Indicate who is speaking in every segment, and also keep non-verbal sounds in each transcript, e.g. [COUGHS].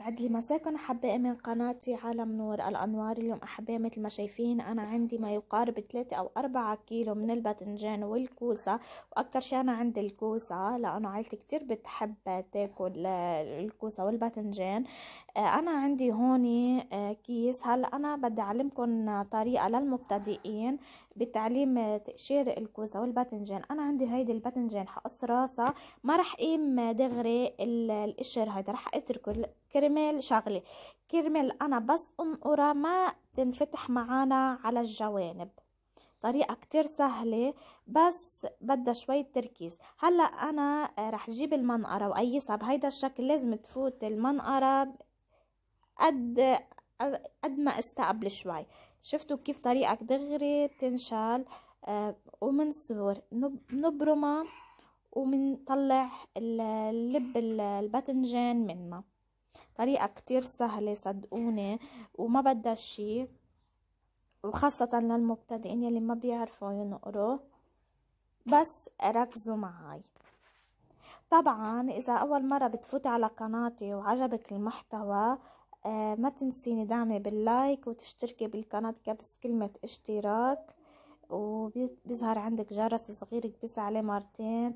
Speaker 1: يسعد لي مساكن انا من قناتي عالم نور الانوار اليوم احبائي مثل ما شايفين انا عندي ما يقارب 3 او 4 كيلو من الباذنجان والكوسه واكتر شي انا عندي الكوسه لانه عائلتي كتير بتحب تاكل الكوسه والباذنجان انا عندي هون كيس هلا انا بدي اعلمكم طريقه للمبتدئين بتعليم آه، تقشير الكوزة والباتنجان انا عندي هيدي الباتنجان حقص راسها ما رح قيم دغري القشر هيدا رح اتركه كرمال شغلة كرمال انا بس انقرة ما تنفتح معانا على الجوانب طريقة كتير سهلة بس بدها شوية تركيز هلأ أنا آه، رح جيب المنقرة وقيسها بهيدا الشكل لازم تفوت المنقرة قد قد ما استقبل شوي شفتوا كيف طريقة دغري بتنشال آه ومنصور بنبرمها ومنطلع اللب الباذنجان منها طريقة كتير سهلة صدقوني وما بدها شي وخاصة للمبتدئين يلي ما بيعرفوا ينقروا بس ركزوا معاي طبعا اذا اول مرة بتفوت على قناتي وعجبك المحتوى آه، ما تنسيني دعمي باللايك وتشتركي بالقناة كبس كلمة اشتراك وبيظهر عندك جرس صغير كبسي عليه مرتين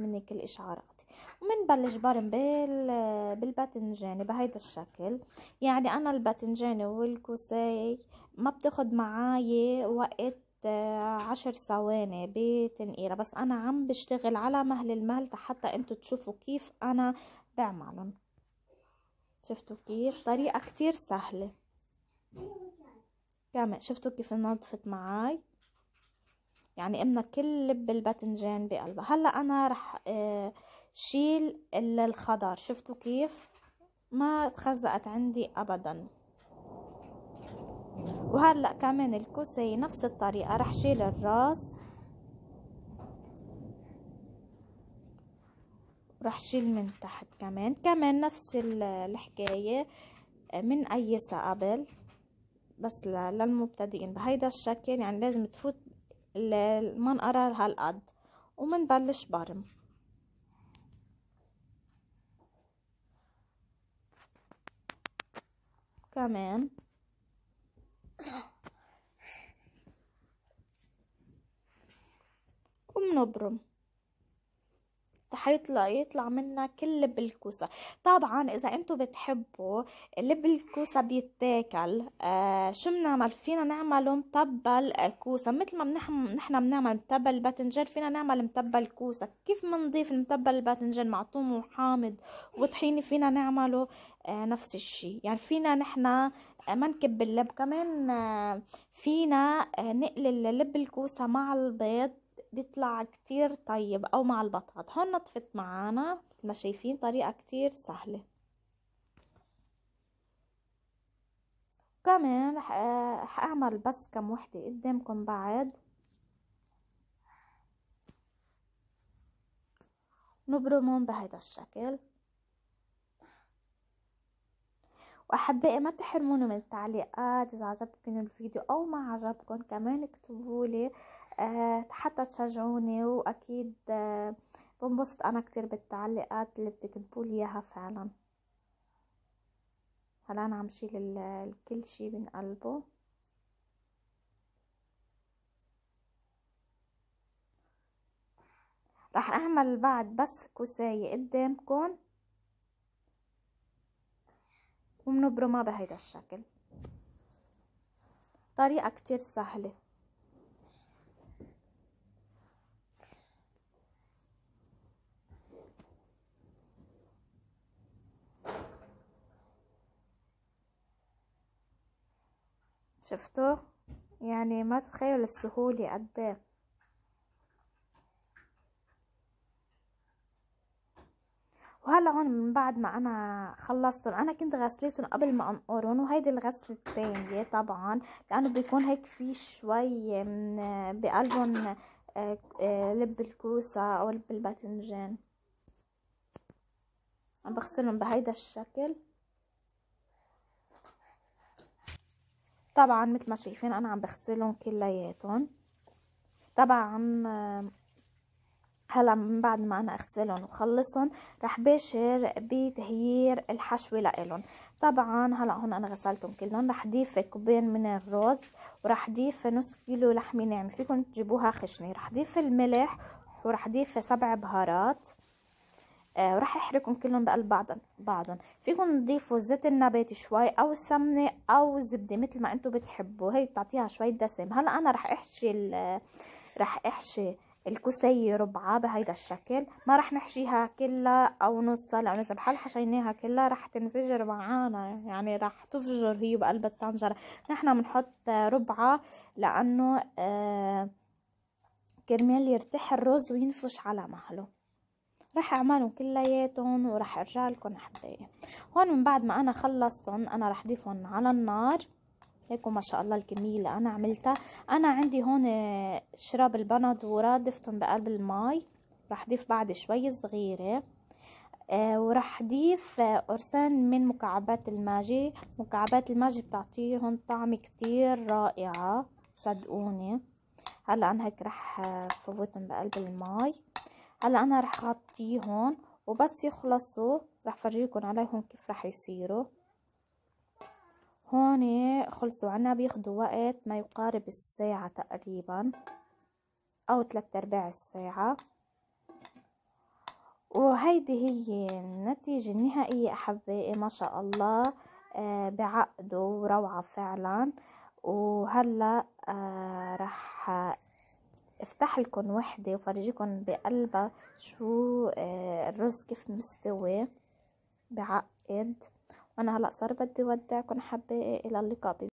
Speaker 1: مني كل اشعارات ومنبلش برم بال آه، بالباتنجاني بهيدا الشكل يعني انا الباتنجاني والكوساي ما بتاخد معاي وقت آه، عشر ثواني بتنقيرة بس انا عم بشتغل على مهل المهل حتى انتو تشوفوا كيف انا بعملهم شفتوا كيف طريقة كتير سهلة كمان شفتوا كيف نظفت معاي يعني امنا كل لب الباتنجان بقلبها هلا انا رح آه، شيل الخضار شفتوا كيف ما تخزقت عندي ابدا وهلا كمان الكوسي نفس الطريقه رح شيل الراس راح شيل من تحت كمان كمان نفس الحكاية آه، من اي قبل بس للمبتدئين بهيدا الشكل يعني لازم تفوت المنقرة هالقد ومنبلش برم كمان [COUGHS] ومنبرم حيطلع يطلع منها كل لب الكوسه طبعا اذا انتم بتحبوا لب الكوسه بيتاكل آه شو بنعمل فينا نعمله متبل كوسه مثل ما نحن بنعمل متبل الباذنجان فينا نعمل متبل كوسه كيف بنضيف المتبل الباذنجان مع ثوم وحامض وطحينه فينا نعمله آه نفس الشيء يعني فينا نحن آه، ما نكب اللب كمان آه، فينا آه، نقل لب الكوسه مع البيض بيطلع كتير طيب او مع البطاط هون نطفت معانا مثل ما شايفين طريقة كتير سهلة كمان رح آه، اعمل بس كم وحدة قدامكم بعد نبرمهم بهذا الشكل واحبائي ما تحرموني من التعليقات اذا عجبكم الفيديو او ما عجبكم كمان اكتبوا لي آه، حتى تشجعوني واكيد آه، بنبسط انا كتير بالتعليقات اللي بتكتبوا لي اياها فعلا هلا انا عم شيل كل شي من قلبه رح اعمل بعد بس كوساية قدامكم ومنبرمها بهيدا الشكل طريقة كتير سهلة شفتوا يعني ما تتخيل السهولة قد إيه. وهلا هون من بعد ما انا خلصتهم انا كنت غسلتهم قبل ما انقرهم وهيدي الغسله الثانيه طبعا لانه بيكون هيك في شوي من بقلبهم آه، آه، لب الكوسه او لب الباذنجان عم بغسلهم بهيدا الشكل طبعا مثل ما شايفين انا عم بغسلهم كلياتهم طبعا هلا من بعد ما انا اغسلهم وخلصهم رح باشر بتهيير الحشوة لإلهم طبعا هلا هون انا غسلتهم كلهم رح ضيف كوبين من الرز ورح ضيف نص كيلو لحمة ناعمة فيكم تجيبوها خشنة رح ضيف الملح ورح ضيف سبع بهارات آه وراح كلهم بقلب بعضهم فيكم تضيفوا زيت النبات شوي او سمنه او زبده مثل ما انتم بتحبوا هي بتعطيها شويه دسم هلا انا راح احشي راح احشي الكوسية ربعة بهيدا الشكل ما رح نحشيها كلها او نصها لانه اذا بحال حشيناها كلها رح تنفجر معانا يعني رح تفجر هي بقلب الطنجرة نحنا بنحط ربعة لانه آه كرمال يرتاح الرز وينفش على مهله راح اعملهم كلياتهم وراح ارجع لكم حبايه هون من بعد ما انا خلصتهم انا راح ضيفهم على النار هيكو ما شاء الله الكمية اللي انا عملتها انا عندي هون آه، شراب البندورة ضفتهم بقلب المي راح ضيف بعد شوي صغيرة آه وراح ضيف آه قرصان من مكعبات الماجي مكعبات الماجي بتعطيهم طعم كتير رائعة صدقوني هلا انا هيك راح آه، فوتهم بقلب المي هلا انا رح هون وبس يخلصوا رح فرجيكم عليهم كيف رح يصيروا هون خلصوا عنا بياخدوا وقت ما يقارب الساعة تقريبا او تلات ارباع الساعة وهيدي هي النتيجة النهائية احبائي ما شاء الله آه، بعقده وروعة فعلا وهلا آه، رح افتح لكم وحده وفرجيكم بقلبها شو آه، الرز كيف مستوي بعقد وانا هلا صار بدي ودعكم حبايبي الى اللقاء